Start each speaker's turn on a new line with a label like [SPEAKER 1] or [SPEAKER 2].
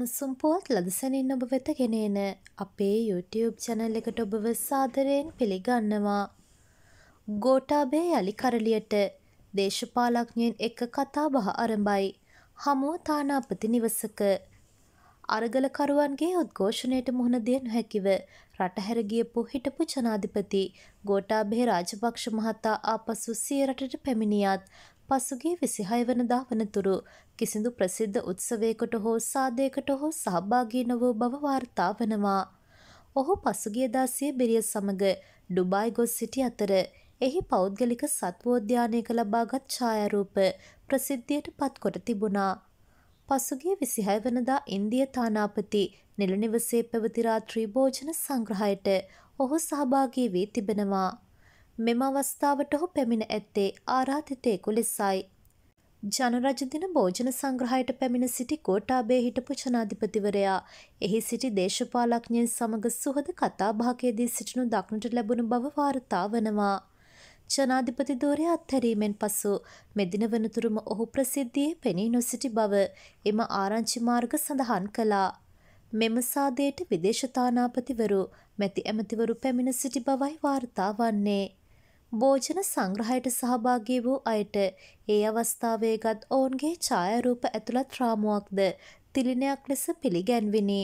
[SPEAKER 1] උණුසුම් පුවත් ලදසනින් ඔබ වෙත ගෙනේන අපේ YouTube චැනල් එකට ඔබව සාදරයෙන් පිළිගන්නවා. ගෝටාබේ යළි කරලියට දේශපාලඥයෙන් එක්ක කතා බහ අරඹයි. හමුව තානාපති නිවසක. අරගලකරුවන්ගේ උද්ඝෝෂණයට මුහුණ දිය නොහැකිව රටහැර ගියපු හිටපු ජනාධිපති ගෝටාබේ රාජපක්ෂ මහතා ආපසු සිය රටට පැමිණියත් පසුගිය විසිහය වනදා වනතුරු කිසිදු ප්‍රසිද්ධ උත්සවයකට හෝ සාදයකට හෝ සහභාගී නොවූ බව වාර්තා වනවා. ඔහු පසුගියදා සිය බිරිය සමඟ ඩුබායි ගොස් සිටි අතර එහි පෞද්ගලික සත්වෝද්‍යානයක ලබාගත් ඡායරූප ප්‍රසිද්ධියට පත්කොට තිබුණා. පසුගිය විසිහය වනදා ඉන්දිය තානාපති නිලනිවසේ පැවති රාත්‍රී භෝජන සංග්‍රහයට ඔහු සහභාගී වී තිබෙනවා. මෙම අවස්ථාවට ඔහු පැමිණ ඇත්තේ ආරාධිතයෙකු ලෙසයි. ජනරජදින භෝජන සංග්‍රහයට පැමිණ සිටි කෝටාබේ හිටපු ජනාධිපතිවරයා එහි සිටි දේශපාලඥයන් සමග සුහද කතාභාකයේදී සිටිනු දක්නට ලැබුණු බව වාර්තා වනවා. ජනාධිපති දෝරය අත්හැරීමෙන් පසු මෙදින වනතුරුම ඔහු ප්‍රසිද්ධියේ පෙනී නොසිටි බව එම ආරංචි මාර්ග සඳහන් කළා. මෙම සාදයට විදේශතානාපතිවරු මැති ඇමතිවරු පැමිණ සිටි බවයි වාර්තා වන්නේ. භෝජන සංග්‍රහයට සහභාගී වූ අයට ඒ අවස්ථාවේ ගත් ඔවුන්ගේ ඡායරූප ඇතුළත් රාමුවක්ද තිලිනයක් ලෙස පිළිගැන්විනි.